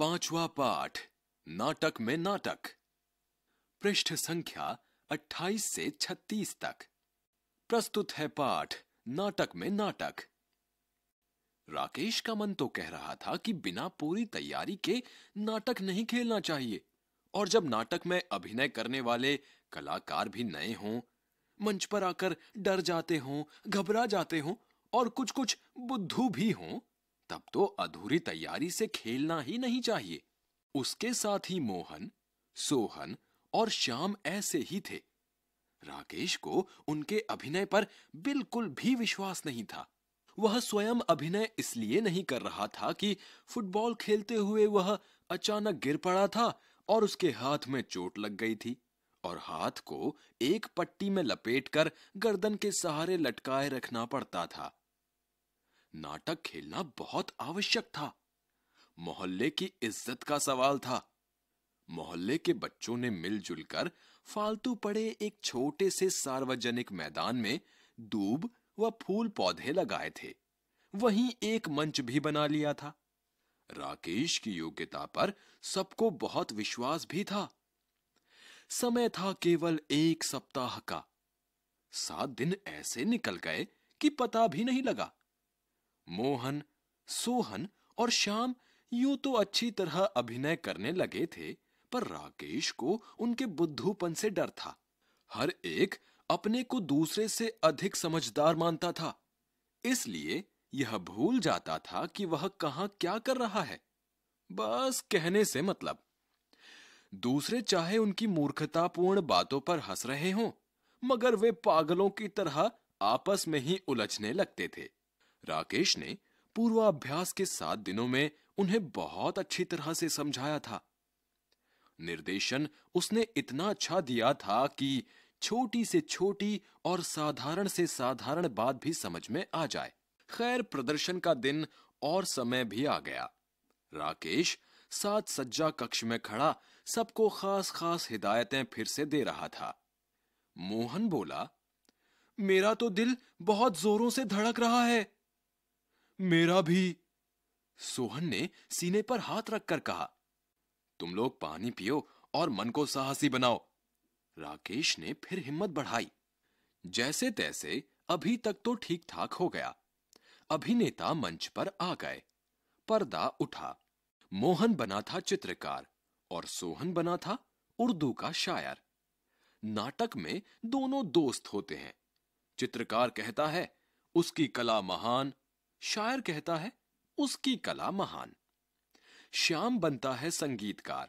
पांचवा पाठ नाटक में नाटक पृष्ठ संख्या 28 से 36 तक प्रस्तुत है पाठ नाटक में नाटक राकेश का मन तो कह रहा था कि बिना पूरी तैयारी के नाटक नहीं खेलना चाहिए और जब नाटक में अभिनय करने वाले कलाकार भी नए हों मंच पर आकर डर जाते हों घबरा जाते हों और कुछ कुछ बुद्धू भी हों तब तो अधूरी तैयारी से खेलना ही नहीं चाहिए उसके साथ ही मोहन सोहन और श्याम ऐसे ही थे राकेश को उनके अभिनय पर बिल्कुल भी विश्वास नहीं था वह स्वयं अभिनय इसलिए नहीं कर रहा था कि फुटबॉल खेलते हुए वह अचानक गिर पड़ा था और उसके हाथ में चोट लग गई थी और हाथ को एक पट्टी में लपेटकर गर्दन के सहारे लटकाए रखना पड़ता था नाटक खेलना बहुत आवश्यक था मोहल्ले की इज्जत का सवाल था मोहल्ले के बच्चों ने मिलजुल कर फालतू पड़े एक छोटे से सार्वजनिक मैदान में दूब व फूल पौधे लगाए थे वहीं एक मंच भी बना लिया था राकेश की योग्यता पर सबको बहुत विश्वास भी था समय था केवल एक सप्ताह का सात दिन ऐसे निकल गए कि पता भी नहीं लगा मोहन सोहन और श्याम यूं तो अच्छी तरह अभिनय करने लगे थे पर राकेश को उनके बुद्धूपन से डर था हर एक अपने को दूसरे से अधिक समझदार मानता था इसलिए यह भूल जाता था कि वह कहां क्या कर रहा है बस कहने से मतलब दूसरे चाहे उनकी मूर्खतापूर्ण बातों पर हंस रहे हों मगर वे पागलों की तरह आपस में ही उलझने लगते थे राकेश ने पूर्वाभ्यास के सात दिनों में उन्हें बहुत अच्छी तरह से समझाया था निर्देशन उसने इतना अच्छा दिया था कि छोटी से छोटी और साधारण से साधारण बात भी समझ में आ जाए खैर प्रदर्शन का दिन और समय भी आ गया राकेश सात सज्जा कक्ष में खड़ा सबको खास खास हिदायतें फिर से दे रहा था मोहन बोला मेरा तो दिल बहुत जोरों से धड़क रहा है मेरा भी सोहन ने सीने पर हाथ रखकर कहा तुम लोग पानी पियो और मन को साहसी बनाओ राकेश ने फिर हिम्मत बढ़ाई जैसे तैसे अभी तक तो ठीक ठाक हो गया अभिनेता मंच पर आ गए पर्दा उठा मोहन बना था चित्रकार और सोहन बना था उर्दू का शायर नाटक में दोनों दोस्त होते हैं चित्रकार कहता है उसकी कला महान शायर कहता है उसकी कला महान श्याम बनता है संगीतकार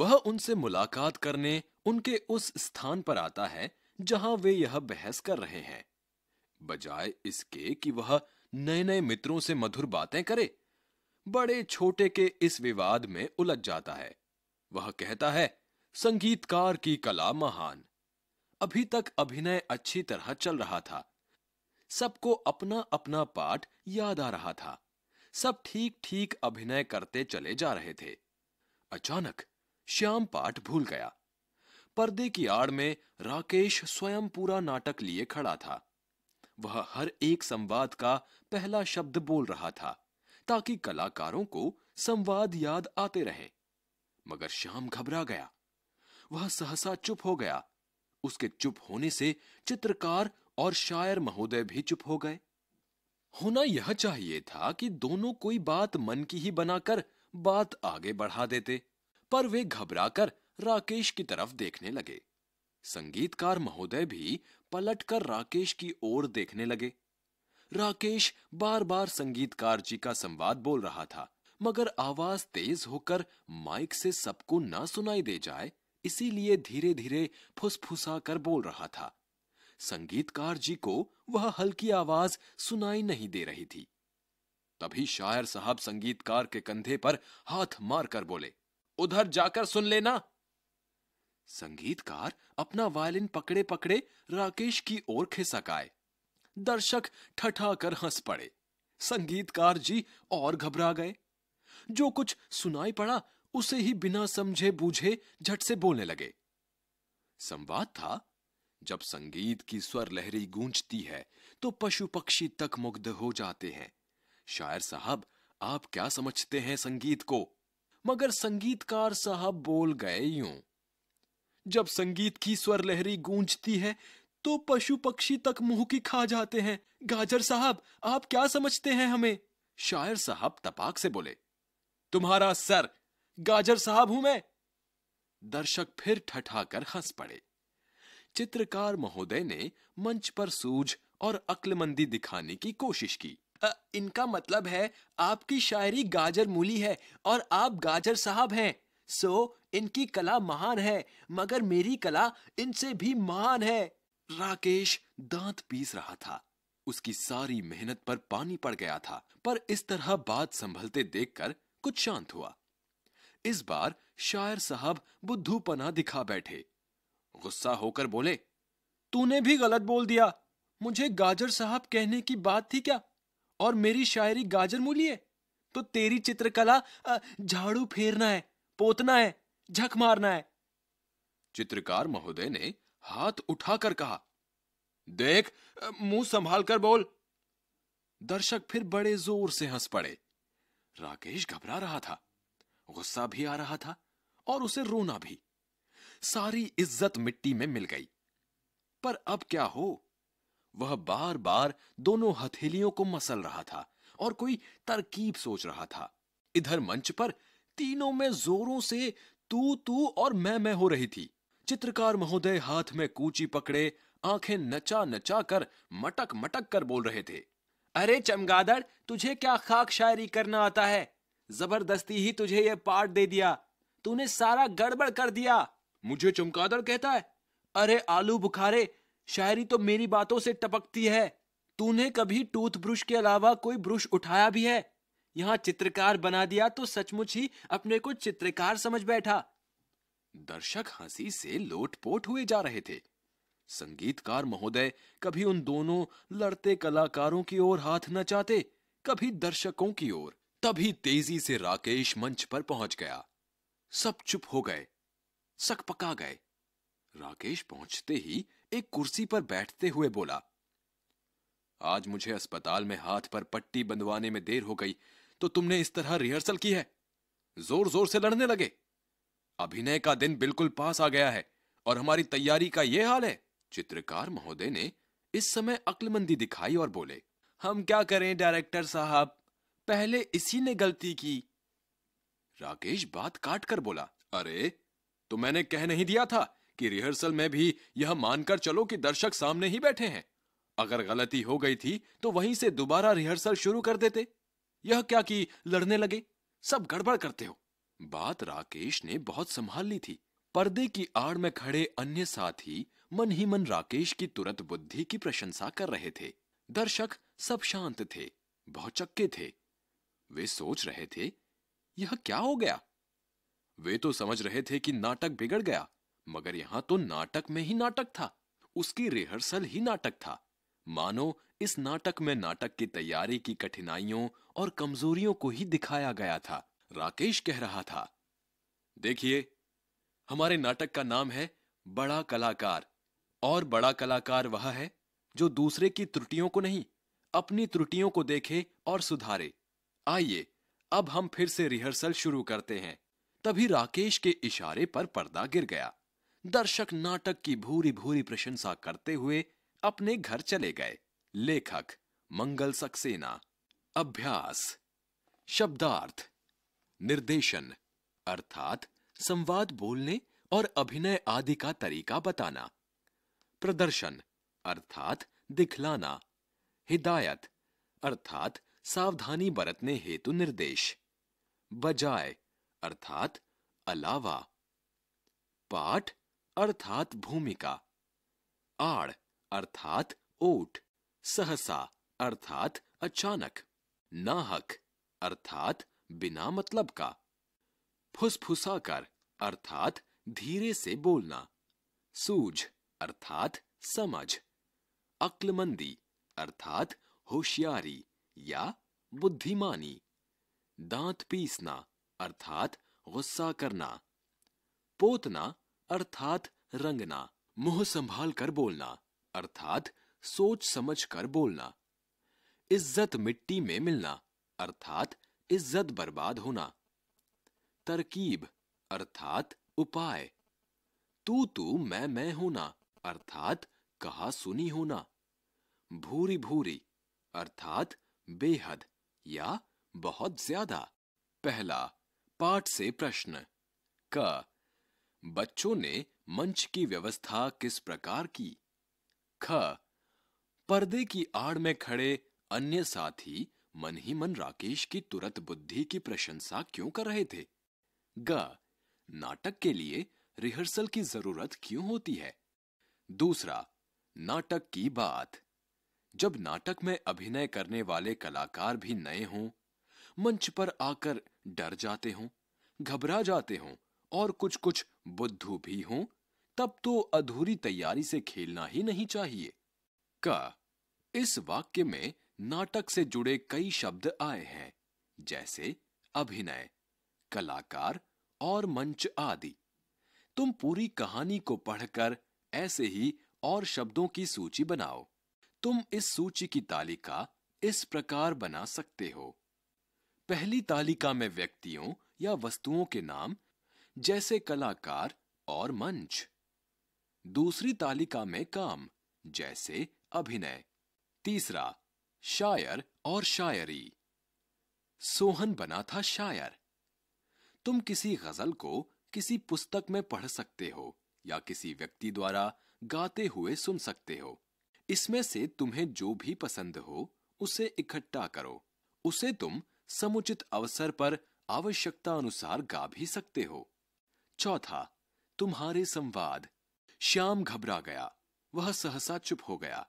वह उनसे मुलाकात करने उनके उस स्थान पर आता है जहां वे यह बहस कर रहे हैं बजाय इसके कि वह नए नए मित्रों से मधुर बातें करे बड़े छोटे के इस विवाद में उलझ जाता है वह कहता है संगीतकार की कला महान अभी तक अभिनय अच्छी तरह चल रहा था सबको अपना अपना पाठ याद आ रहा था सब ठीक ठीक अभिनय करते चले जा रहे थे अचानक श्याम पाठ भूल गया पर्दे की आड़ में राकेश स्वयं पूरा नाटक लिए खड़ा था वह हर एक संवाद का पहला शब्द बोल रहा था ताकि कलाकारों को संवाद याद आते रहे मगर श्याम घबरा गया वह सहसा चुप हो गया उसके चुप होने से चित्रकार और शायर महोदय भी चुप हो गए होना यह चाहिए था कि दोनों कोई बात मन की ही बनाकर बात आगे बढ़ा देते पर वे घबराकर राकेश की तरफ देखने लगे संगीतकार महोदय भी पलटकर राकेश की ओर देखने लगे राकेश बार बार संगीतकार जी का संवाद बोल रहा था मगर आवाज तेज होकर माइक से सबको ना सुनाई दे जाए इसीलिए धीरे धीरे फुसफुसा कर बोल रहा था संगीतकार जी को वह हल्की आवाज सुनाई नहीं दे रही थी तभी शायर साहब संगीतकार के कंधे पर हाथ मारकर बोले उधर जाकर सुन लेना संगीतकार अपना वायलिन पकड़े पकड़े राकेश की ओर खिसक आए दर्शक ठठाकर हंस पड़े संगीतकार जी और घबरा गए जो कुछ सुनाई पड़ा उसे ही बिना समझे बूझे झट से बोलने लगे संवाद था जब संगीत की स्वर लहरी गूंजती है तो पशु पक्षी तक मुग्ध हो जाते हैं शायर साहब आप क्या समझते हैं संगीत को मगर संगीतकार साहब बोल गए यूं जब संगीत की स्वर लहरी गूंजती है तो पशु पक्षी तक मुंह की खा जाते हैं गाजर साहब आप क्या समझते हैं हमें शायर साहब तपाक से बोले तुम्हारा सर गाजर साहब हूं मैं दर्शक फिर ठठाकर हंस पड़े चित्रकार महोदय ने मंच पर सूझ और अक्लमंदी दिखाने की कोशिश की आ, इनका मतलब है आपकी शायरी गाजर मूली है और आप गाजर साहब हैं सो इनकी कला महान है मगर मेरी कला इनसे भी महान है राकेश दांत पीस रहा था उसकी सारी मेहनत पर पानी पड़ गया था पर इस तरह बात संभलते देखकर कुछ शांत हुआ इस बार शायर साहब बुद्धूपना दिखा बैठे गुस्सा होकर बोले तूने भी गलत बोल दिया मुझे गाजर साहब कहने की बात थी क्या और मेरी शायरी गाजर मूली है तो तेरी चित्रकला झाड़ू फेरना है पोतना है झक मारना है चित्रकार महोदय ने हाथ उठाकर कहा देख मुंह संभाल कर बोल दर्शक फिर बड़े जोर से हंस पड़े राकेश घबरा रहा था गुस्सा भी आ रहा था और उसे रोना भी सारी इज्जत मिट्टी में मिल गई पर अब क्या हो वह बार बार दोनों हथेलियों को मसल रहा था और कोई तरकीब सोच रहा था इधर मंच पर तीनों में जोरों से तू तू और मैं मैं हो रही थी चित्रकार महोदय हाथ में कूची पकड़े आंखें नचा नचा कर मटक मटक कर बोल रहे थे अरे चमगादड़ तुझे क्या खाक शायरी करना आता है जबरदस्ती ही तुझे यह पार्ट दे दिया तूने सारा गड़बड़ कर दिया मुझे चमकादड़ कहता है अरे आलू बुखारे शायरी तो मेरी बातों से टपकती है तूने कभी टूथब्रश के अलावा कोई ब्रश उठाया भी है यहाँ चित्रकार बना दिया तो सचमुच ही अपने को चित्रकार समझ बैठा दर्शक हंसी से लोटपोट हुए जा रहे थे संगीतकार महोदय कभी उन दोनों लड़ते कलाकारों की ओर हाथ चाहते कभी दर्शकों की ओर तभी तेजी से राकेश मंच पर पहुंच गया सब चुप हो गए सक पका गए राकेश पहुंचते ही एक कुर्सी पर बैठते हुए बोला आज मुझे अस्पताल में हाथ पर पट्टी बंधवाने में देर हो गई तो तुमने इस तरह रिहर्सल की है जोर जोर से लड़ने लगे अभिनय का दिन बिल्कुल पास आ गया है और हमारी तैयारी का यह हाल है चित्रकार महोदय ने इस समय अक्लमंदी दिखाई और बोले हम क्या करें डायरेक्टर साहब पहले इसी ने गलती की राकेश बात काट कर बोला अरे तो मैंने कह नहीं दिया था कि रिहर्सल में भी यह मानकर चलो कि दर्शक सामने ही बैठे हैं अगर गलती हो गई थी तो वहीं से दोबारा रिहर्सल शुरू कर देते यह क्या कि लड़ने लगे सब गड़बड़ करते हो बात राकेश ने बहुत संभाल ली थी पर्दे की आड़ में खड़े अन्य साथी मन ही मन राकेश की तुरंत बुद्धि की प्रशंसा कर रहे थे दर्शक सब शांत थे बहुत चक्के थे वे सोच रहे थे यह क्या हो गया वे तो समझ रहे थे कि नाटक बिगड़ गया मगर यहां तो नाटक में ही नाटक था उसकी रिहर्सल ही नाटक था मानो इस नाटक में नाटक की तैयारी की कठिनाइयों और कमजोरियों को ही दिखाया गया था राकेश कह रहा था देखिए हमारे नाटक का नाम है बड़ा कलाकार और बड़ा कलाकार वह है जो दूसरे की त्रुटियों को नहीं अपनी त्रुटियों को देखे और सुधारे आइए अब हम फिर से रिहर्सल शुरू करते हैं तभी राकेश के इशारे पर पर्दा गिर गया दर्शक नाटक की भूरी भूरी प्रशंसा करते हुए अपने घर चले गए लेखक मंगल सक्सेना अभ्यास शब्दार्थ निर्देशन अर्थात संवाद बोलने और अभिनय आदि का तरीका बताना प्रदर्शन अर्थात दिखलाना हिदायत अर्थात सावधानी बरतने हेतु निर्देश बजाय अर्थात अलावा पाठ अर्थात भूमिका आड़ अर्थात ओट सहसा अर्थात अचानक नाहक अर्थात बिना मतलब का फुसफुसाकर अर्थात धीरे से बोलना सूझ अर्थात समझ अक्लमंदी अर्थात होशियारी या बुद्धिमानी दांत पीसना अर्थात गुस्सा करना पोतना अर्थात रंगना मुंह संभाल कर बोलना अर्थात सोच समझ कर बोलना इज्जत मिट्टी में मिलना अर्थात इज्जत बर्बाद होना तरकीब अर्थात उपाय तू तू मैं मैं होना अर्थात कहा सुनी होना भूरी भूरी अर्थात बेहद या बहुत ज्यादा पहला पाठ से प्रश्न क बच्चों ने मंच की व्यवस्था किस प्रकार की ख पर्दे की आड़ में खड़े अन्य साथी मन ही मन राकेश की तुरंत बुद्धि की प्रशंसा क्यों कर रहे थे ग नाटक के लिए रिहर्सल की जरूरत क्यों होती है दूसरा नाटक की बात जब नाटक में अभिनय करने वाले कलाकार भी नए हों मंच पर आकर डर जाते हों घबरा जाते हों और कुछ कुछ बुद्धू भी हों तब तो अधूरी तैयारी से खेलना ही नहीं चाहिए का इस वाक्य में नाटक से जुड़े कई शब्द आए हैं जैसे अभिनय कलाकार और मंच आदि तुम पूरी कहानी को पढ़कर ऐसे ही और शब्दों की सूची बनाओ तुम इस सूची की तालिका इस प्रकार बना सकते हो पहली तालिका में व्यक्तियों या वस्तुओं के नाम जैसे कलाकार और मंच दूसरी तालिका में काम जैसे अभिनय तीसरा शायर और शायरी सोहन बना था शायर तुम किसी गजल को किसी पुस्तक में पढ़ सकते हो या किसी व्यक्ति द्वारा गाते हुए सुन सकते हो इसमें से तुम्हें जो भी पसंद हो उसे इकट्ठा करो उसे तुम समुचित अवसर पर आवश्यकता अनुसार गा भी सकते हो चौथा तुम्हारे संवाद श्याम घबरा गया वह सहसा चुप हो गया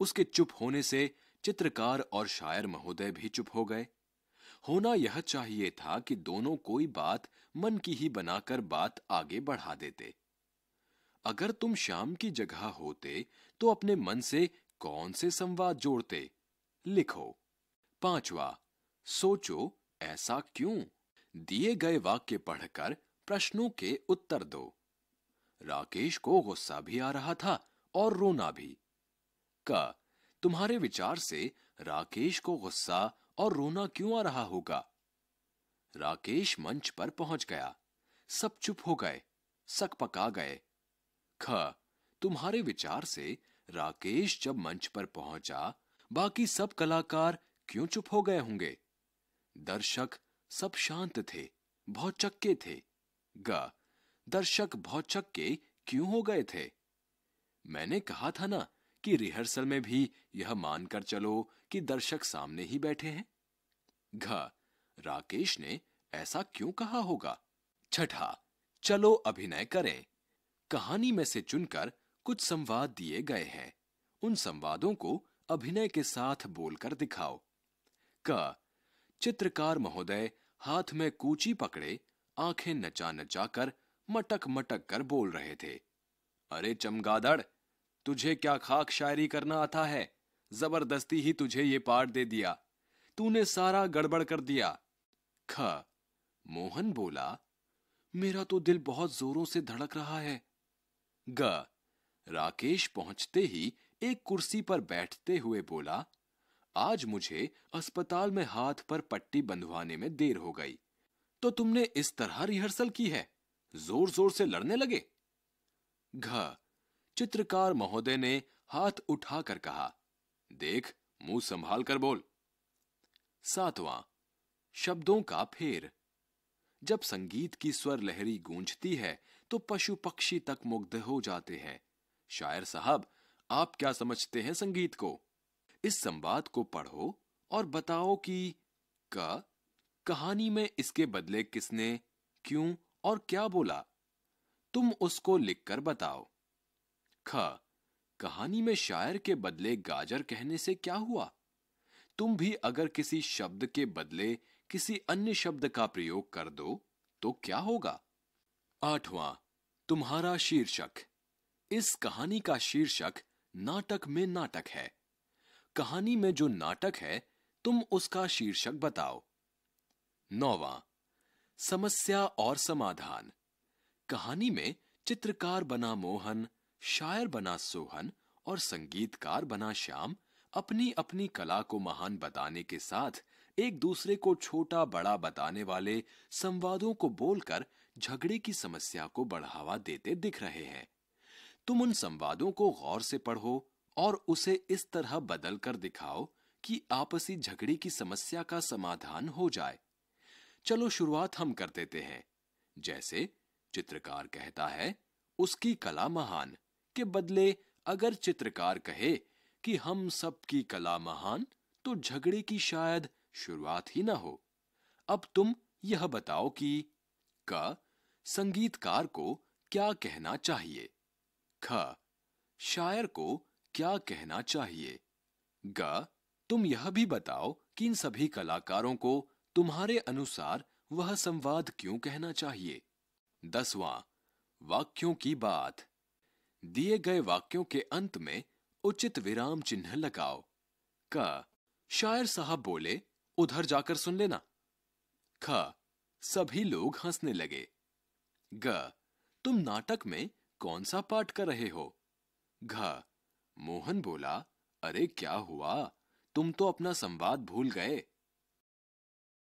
उसके चुप होने से चित्रकार और शायर महोदय भी चुप हो गए होना यह चाहिए था कि दोनों कोई बात मन की ही बनाकर बात आगे बढ़ा देते अगर तुम शाम की जगह होते तो अपने मन से कौन से संवाद जोड़ते लिखो पांचवा सोचो ऐसा क्यों दिए गए वाक्य पढ़कर प्रश्नों के उत्तर दो राकेश को गुस्सा भी आ रहा था और रोना भी क तुम्हारे विचार से राकेश को गुस्सा और रोना क्यों आ रहा होगा राकेश मंच पर पहुंच गया सब चुप हो गए सक पका गए ख तुम्हारे विचार से राकेश जब मंच पर पहुंचा बाकी सब कलाकार क्यों चुप हो गए होंगे दर्शक सब शांत थे भौचक्के थे ग दर्शक भौचक्के क्यों हो गए थे मैंने कहा था ना कि रिहर्सल में भी यह मानकर चलो कि दर्शक सामने ही बैठे हैं घ राकेश ने ऐसा क्यों कहा होगा छठा चलो अभिनय करें कहानी में से चुनकर कुछ संवाद दिए गए हैं उन संवादों को अभिनय के साथ बोलकर दिखाओ क चित्रकार महोदय हाथ में कूची पकड़े आंखें नचा नचा कर मटक मटक कर बोल रहे थे अरे चमगादड़ तुझे क्या खाक शायरी करना आता है जबरदस्ती ही तुझे ये पाठ दे दिया तूने सारा गड़बड़ कर दिया ख मोहन बोला मेरा तो दिल बहुत जोरों से धड़क रहा है ग राकेश पहुंचते ही एक कुर्सी पर बैठते हुए बोला आज मुझे अस्पताल में हाथ पर पट्टी बंधवाने में देर हो गई तो तुमने इस तरह रिहर्सल की है जोर जोर से लड़ने लगे घ चित्रकार महोदय ने हाथ उठाकर कहा देख मुंह संभाल कर बोल सातवां शब्दों का फेर जब संगीत की स्वर लहरी गूंजती है तो पशु पक्षी तक मुग्ध हो जाते हैं शायर साहब आप क्या समझते हैं संगीत को इस संवाद को पढ़ो और बताओ कि क कहानी में इसके बदले किसने क्यों और क्या बोला तुम उसको लिखकर बताओ ख कहानी में शायर के बदले गाजर कहने से क्या हुआ तुम भी अगर किसी शब्द के बदले किसी अन्य शब्द का प्रयोग कर दो तो क्या होगा आठवां तुम्हारा शीर्षक इस कहानी का शीर्षक नाटक में नाटक है कहानी में जो नाटक है तुम उसका शीर्षक बताओ नौवा समस्या और समाधान कहानी में चित्रकार बना मोहन शायर बना सोहन और संगीतकार बना श्याम अपनी अपनी कला को महान बताने के साथ एक दूसरे को छोटा बड़ा बताने वाले संवादों को बोलकर झगड़े की समस्या को बढ़ावा देते दिख रहे हैं तुम उन संवादों को गौर से पढ़ो और उसे इस तरह बदल कर दिखाओ कि आपसी झगड़े की समस्या का समाधान हो जाए चलो शुरुआत हम कर देते हैं जैसे चित्रकार कहता है उसकी कला महान के बदले अगर चित्रकार कहे कि हम सब की कला महान तो झगड़े की शायद शुरुआत ही ना हो अब तुम यह बताओ कि क संगीतकार को क्या कहना चाहिए ख शायर को क्या कहना चाहिए ग तुम यह भी बताओ कि इन सभी कलाकारों को तुम्हारे अनुसार वह संवाद क्यों कहना चाहिए दसवां वाक्यों की बात दिए गए वाक्यों के अंत में उचित विराम चिन्ह लगाओ क शायर साहब बोले उधर जाकर सुन लेना ख सभी लोग हंसने लगे ग तुम नाटक में कौन सा पाठ कर रहे हो घ मोहन बोला अरे क्या हुआ तुम तो अपना संवाद भूल गए